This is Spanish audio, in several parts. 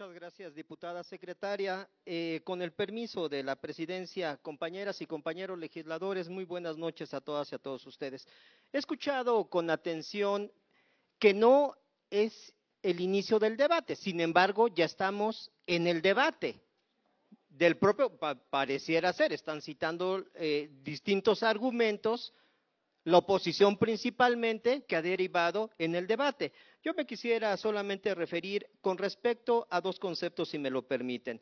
Muchas gracias, diputada secretaria. Eh, con el permiso de la presidencia, compañeras y compañeros legisladores, muy buenas noches a todas y a todos ustedes. He escuchado con atención que no es el inicio del debate, sin embargo, ya estamos en el debate del propio, pareciera ser, están citando eh, distintos argumentos la oposición principalmente que ha derivado en el debate. Yo me quisiera solamente referir con respecto a dos conceptos, si me lo permiten.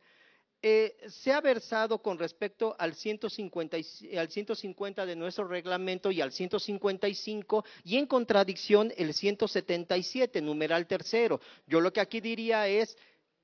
Eh, se ha versado con respecto al 150, al 150 de nuestro reglamento y al 155 y en contradicción el 177, numeral tercero. Yo lo que aquí diría es,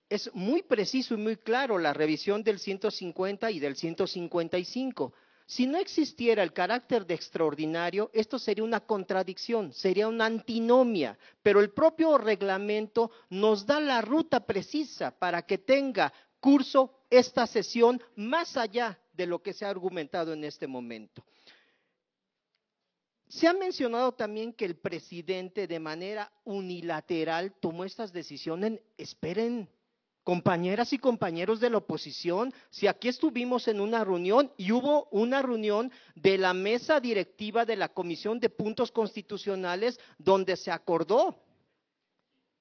es muy preciso y muy claro la revisión del 150 y del 155. Si no existiera el carácter de extraordinario, esto sería una contradicción, sería una antinomia, pero el propio reglamento nos da la ruta precisa para que tenga curso esta sesión más allá de lo que se ha argumentado en este momento. Se ha mencionado también que el presidente de manera unilateral tomó estas decisiones. Esperen, compañeras y compañeros de la oposición, si aquí estuvimos en una reunión y hubo una reunión de la mesa directiva de la Comisión de Puntos Constitucionales donde se acordó.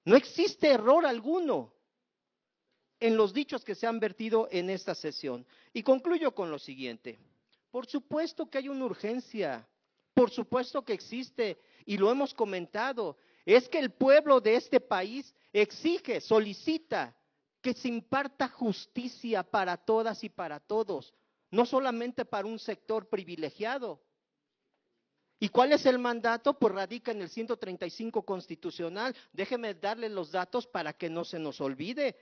No existe error alguno en los dichos que se han vertido en esta sesión. Y concluyo con lo siguiente. Por supuesto que hay una urgencia, por supuesto que existe, y lo hemos comentado, es que el pueblo de este país exige, solicita que se imparta justicia para todas y para todos, no solamente para un sector privilegiado. ¿Y cuál es el mandato? Pues radica en el 135 constitucional. Déjeme darle los datos para que no se nos olvide.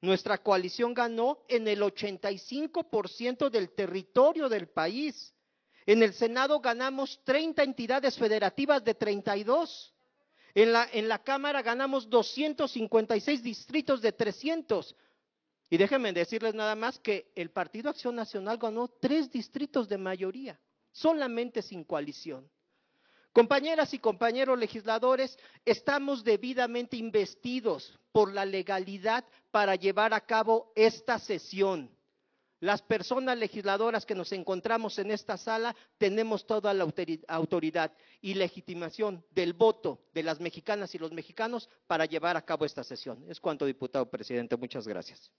Nuestra coalición ganó en el 85% del territorio del país. En el Senado ganamos 30 entidades federativas de 32. En la, en la Cámara ganamos 256 distritos de 300. Y déjenme decirles nada más que el Partido Acción Nacional ganó tres distritos de mayoría, solamente sin coalición. Compañeras y compañeros legisladores, estamos debidamente investidos por la legalidad para llevar a cabo esta sesión. Las personas legisladoras que nos encontramos en esta sala tenemos toda la autoridad y legitimación del voto de las mexicanas y los mexicanos para llevar a cabo esta sesión. Es cuanto, diputado presidente. Muchas gracias.